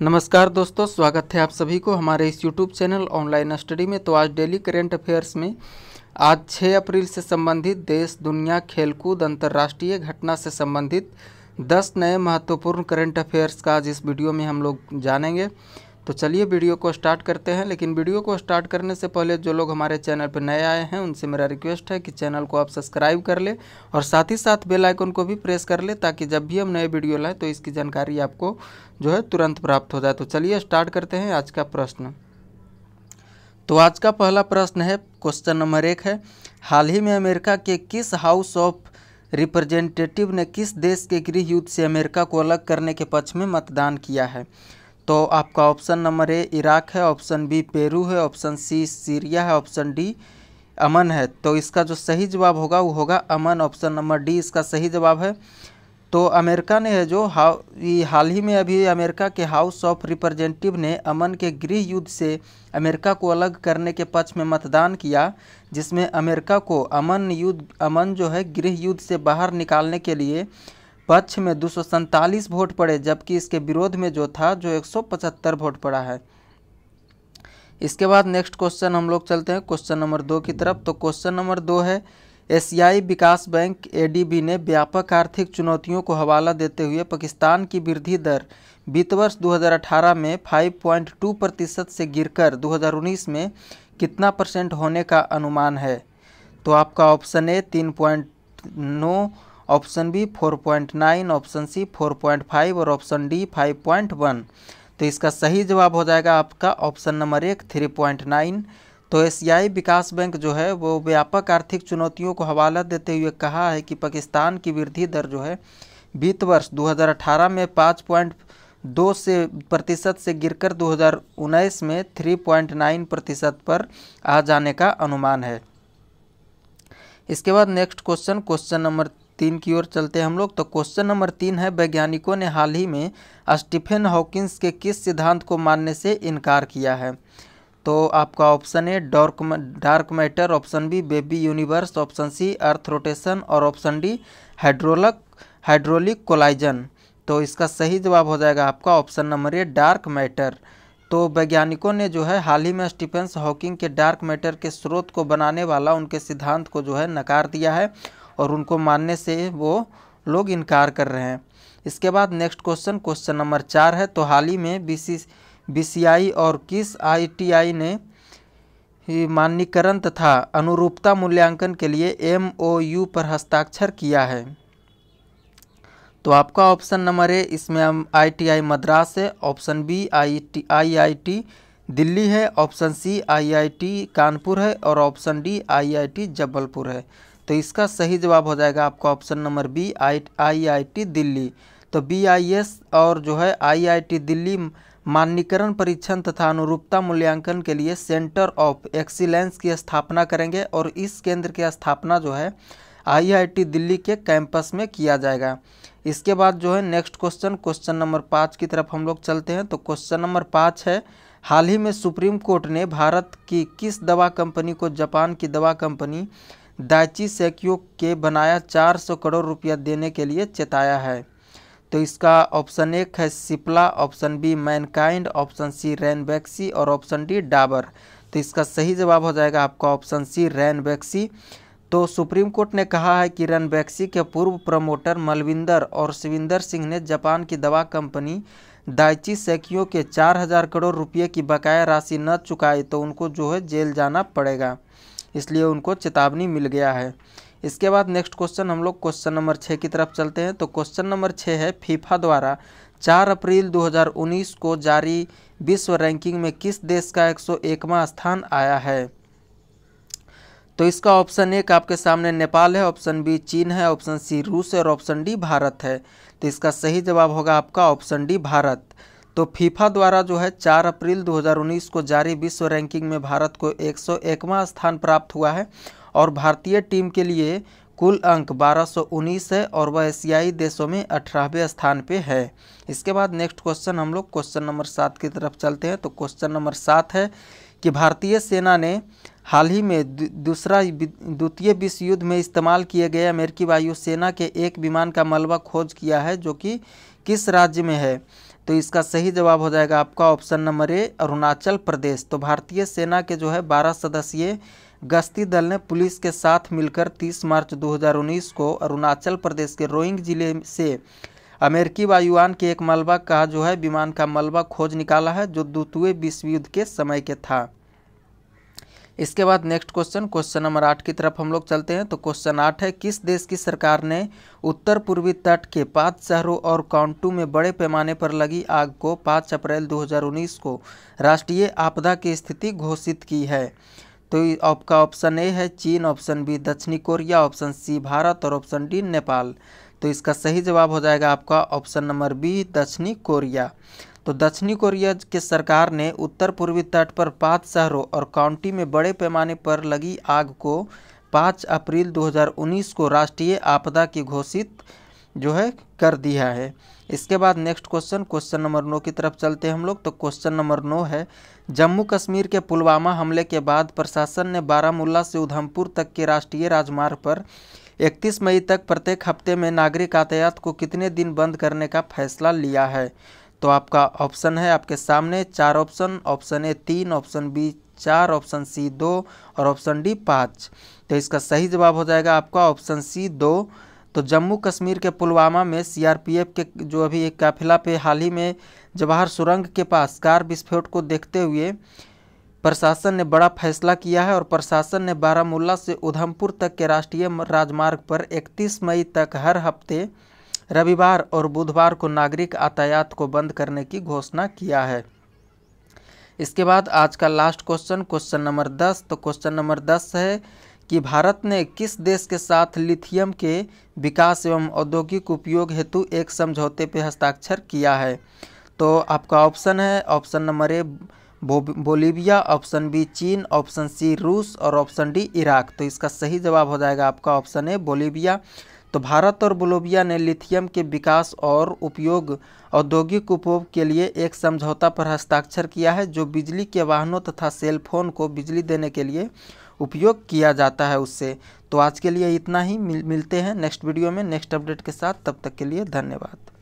नमस्कार दोस्तों स्वागत है आप सभी को हमारे इस यूट्यूब चैनल ऑनलाइन स्टडी में तो आज डेली करेंट अफेयर्स में आज 6 अप्रैल से संबंधित देश दुनिया खेलकूद अंतर्राष्ट्रीय घटना से संबंधित 10 नए महत्वपूर्ण करेंट अफेयर्स का आज इस वीडियो में हम लोग जानेंगे तो चलिए वीडियो को स्टार्ट करते हैं लेकिन वीडियो को स्टार्ट करने से पहले जो लोग हमारे चैनल पर नए आए हैं उनसे मेरा रिक्वेस्ट है कि चैनल को आप सब्सक्राइब कर ले और साथ ही साथ बेल आइकन को भी प्रेस कर ले ताकि जब भी हम नए वीडियो लाएँ तो इसकी जानकारी आपको जो है तुरंत प्राप्त हो जाए तो चलिए स्टार्ट करते हैं आज का प्रश्न तो आज का पहला प्रश्न है क्वेश्चन नंबर एक है हाल ही में अमेरिका के किस हाउस ऑफ रिप्रेजेंटेटिव ने किस देश के गृह युद्ध से अमेरिका को अलग करने के पक्ष में मतदान किया है तो आपका ऑप्शन नंबर ए इराक है ऑप्शन बी पेरू है ऑप्शन सी सीरिया है ऑप्शन डी अमन है तो इसका जो सही जवाब होगा वो होगा अमन ऑप्शन नंबर डी इसका सही जवाब है तो अमेरिका ने है जो हाउ हाल ही में अभी अमेरिका के हाउस ऑफ रिप्रेजेंटेटिव ने अमन के गृह युद्ध से अमेरिका को अलग करने के पक्ष में मतदान किया जिसमें अमेरिका को अमन युद्ध अमन जो है गृह युद्ध से बाहर निकालने के लिए पक्ष में दो वोट पड़े जबकि इसके विरोध में जो था जो एक वोट पड़ा है इसके बाद नेक्स्ट क्वेश्चन हम लोग चलते हैं क्वेश्चन नंबर दो की तरफ तो क्वेश्चन नंबर दो है एशियाई विकास बैंक एडीबी ने व्यापक आर्थिक चुनौतियों को हवाला देते हुए पाकिस्तान की वृद्धि दर वित्त वर्ष 2018 में 5.2 प्रतिशत से गिरकर 2019 में कितना परसेंट होने का अनुमान है तो आपका ऑप्शन ए तीन पॉइंट नौ ऑप्शन बी 4.9 ऑप्शन सी 4.5 और ऑप्शन डी 5.1 तो इसका सही जवाब हो जाएगा आपका ऑप्शन नंबर एक 3.9 तो एशियाई विकास बैंक जो है वो व्यापक आर्थिक चुनौतियों को हवाला देते हुए कहा है कि पाकिस्तान की वृद्धि दर जो है वित्त वर्ष 2018 में पाँच पॉइंट दो से प्रतिशत से गिरकर 2019 में 3.9 प्रतिशत पर आ जाने का अनुमान है इसके बाद नेक्स्ट क्वेश्चन क्वेश्चन नंबर तीन की ओर चलते हैं हम लोग तो क्वेश्चन नंबर तीन है वैज्ञानिकों ने हाल ही में स्टीफेन हॉकिंस के किस सिद्धांत को मानने से इनकार किया है तो आपका option A dark dark matter option B baby universe option C earth rotation और option D hydraulic hydraulic collision तो इसका सही जवाब हो जाएगा आपका option number A dark matter तो वैज्ञानिकों ने जो है हाल ही में स्टीफेंस हॉकिंग के डार्क मैटर के स्रोत को बनाने वाला उनके सिद्धांत को जो है नकार दिया है और उनको मानने से वो लोग इनकार कर रहे हैं इसके बाद नेक्स्ट क्वेश्चन क्वेश्चन नंबर चार है तो हाल ही में बीसी बीसीआई और किस आईटीआई ने मान्यकरण तथा अनुरूपता मूल्यांकन के लिए एमओयू पर हस्ताक्षर किया है तो आपका ऑप्शन नंबर ए इसमें हम आईटीआई मद्रास है option B I IIT Delhi है ऑप्शन सी आईआईटी कानपुर है और ऑप्शन डी आईआईटी जबलपुर है तो इसका सही जवाब हो जाएगा आपका option number B I I I T Delhi तो बी आई एस और जो है आई आई टी दिल्ली मान्यकरण परीक्षण तथा अनुरूपता मूल्यांकन के लिए सेंटर ऑफ एक्सीलेंस की स्थापना करेंगे और इस केंद्र की स्थापना जो है आईआईटी दिल्ली के कैंपस में किया जाएगा इसके बाद जो है नेक्स्ट क्वेश्चन क्वेश्चन नंबर पाँच की तरफ हम लोग चलते हैं तो क्वेश्चन नंबर पाँच है हाल ही में सुप्रीम कोर्ट ने भारत की किस दवा कंपनी को जापान की दवा कंपनी दाइची सेक्यो के बनाया 400 करोड़ रुपया देने के लिए चेताया है तो इसका ऑप्शन एक है Cipla option B Mankind option C Ranbaxy और ऑप्शन डी डाबर तो इसका सही जवाब हो जाएगा आपका ऑप्शन सी रैनबैक्सी तो सुप्रीम कोर्ट ने कहा है कि रनबैक्सी के पूर्व प्रमोटर मलविंदर और शिविंदर सिंह ने जापान की दवा कंपनी दाइची सेक्यो के 4000 करोड़ रुपये की बकाया राशि न चुकाई तो उनको जो है जेल जाना पड़ेगा इसलिए उनको चेतावनी मिल गया है इसके बाद नेक्स्ट क्वेश्चन हम लोग क्वेश्चन नंबर छः की तरफ चलते हैं तो क्वेश्चन नंबर छः है फीफा द्वारा 4 अप्रैल 2019 को जारी विश्व रैंकिंग में किस देश का 101वां स्थान आया है तो इसका ऑप्शन एक आपके सामने नेपाल है ऑप्शन बी चीन है ऑप्शन सी रूस है और ऑप्शन डी भारत है तो इसका सही जवाब होगा आपका ऑप्शन डी भारत तो फीफा द्वारा जो है 4 अप्रैल 2019 को जारी विश्व रैंकिंग में भारत को 101वां स्थान प्राप्त हुआ है और भारतीय टीम के लिए कुल अंक 1219 है और वह एशियाई देशों में अठारहवें स्थान पे है इसके बाद नेक्स्ट क्वेश्चन हम लोग क्वेश्चन नंबर सात की तरफ चलते हैं तो क्वेश्चन नंबर सात है कि भारतीय सेना ने हाल ही में दूसरा द्वितीय विश्व युद्ध में इस्तेमाल किए गए अमेरिकी वायुसेना के एक विमान का मलबा खोज किया है जो कि किस राज्य में है तो इसका सही जवाब हो जाएगा आपका option number A Arunachal Pradesh तो भारतीय सेना के जो है बारह सदस्यीय गश्ती दल ने पुलिस के साथ मिलकर 30 मार्च 2019 को अरुणाचल प्रदेश के रोइंग जिले से अमेरिकी वायुवान के एक मलबा का जो है विमान का मलबा खोज निकाला है जो द्वितीय विश्व युद्ध के समय के था इसके बाद नेक्स्ट क्वेश्चन क्वेश्चन नंबर आठ की तरफ हम लोग चलते हैं तो क्वेश्चन आठ है किस देश की सरकार ने उत्तर पूर्वी तट के पाँच शहरों और काउंटू में बड़े पैमाने पर लगी आग को पाँच अप्रैल 2019 को राष्ट्रीय आपदा की स्थिति घोषित की है तो आपका ऑप्शन ए है चीन ऑप्शन बी दक्षिणी कोरिया ऑप्शन सी भारत और ऑप्शन डी नेपाल तो इसका सही जवाब हो जाएगा आपका ऑप्शन नंबर बी दक्षिणी कोरिया तो दक्षिणी कोरिया के सरकार ने उत्तर पूर्वी तट पर पाँच शहरों और काउंटी में बड़े पैमाने पर लगी आग को 5 अप्रैल 2019 को राष्ट्रीय आपदा की घोषित जो है कर दिया है इसके बाद नेक्स्ट क्वेश्चन क्वेश्चन नंबर नौ की तरफ चलते हैं हम लोग तो क्वेश्चन नंबर नौ है जम्मू कश्मीर के पुलवामा हमले के बाद प्रशासन ने बारामूला से उधमपुर तक के राष्ट्रीय राजमार्ग पर 31 मई तक प्रत्येक हफ्ते में नागरिक यातायात को कितने दिन बंद करने का फैसला लिया है तो आपका ऑप्शन है आपके सामने चार ऑप्शन ऑप्शन ए तीन ऑप्शन बी चार ऑप्शन सी दो और ऑप्शन डी पाँच तो इसका सही जवाब हो जाएगा आपका ऑप्शन सी दो तो जम्मू कश्मीर के पुलवामा में सीआरपीएफ के जो अभी एक काफिला पे हाल ही में जवाहर सुरंग के पास कार विस्फोट को देखते हुए प्रशासन ने बड़ा फैसला किया है और प्रशासन ने बारामूला से उधमपुर तक के राष्ट्रीय राजमार्ग पर 31 मई तक हर हफ्ते रविवार और बुधवार को नागरिक यातायात को बंद करने की घोषणा किया है इसके बाद आज का लास्ट क्वेश्चन क्वेश्चन नंबर दस तो क्वेश्चन नंबर दस है कि भारत ने किस देश के साथ लिथियम के विकास एवं औद्योगिक उपयोग हेतु एक समझौते पर हस्ताक्षर किया है तो आपका ऑप्शन है option number A Bolivia option B चीन ऑप्शन सी रूस और ऑप्शन डी इराक तो इसका सही जवाब हो जाएगा आपका ऑप्शन ए बोलीविया तो भारत और बोलोविया ने लिथियम के विकास और उपयोग औद्योगिक उपयोग के लिए एक समझौता पर हस्ताक्षर किया है जो बिजली के वाहनों तथा सेल फोन को बिजली देने के लिए उपयोग किया जाता है उससे तो आज के लिए इतना ही मिल, मिलते हैं नेक्स्ट वीडियो में नेक्स्ट अपडेट के साथ तब तक के लिए धन्यवाद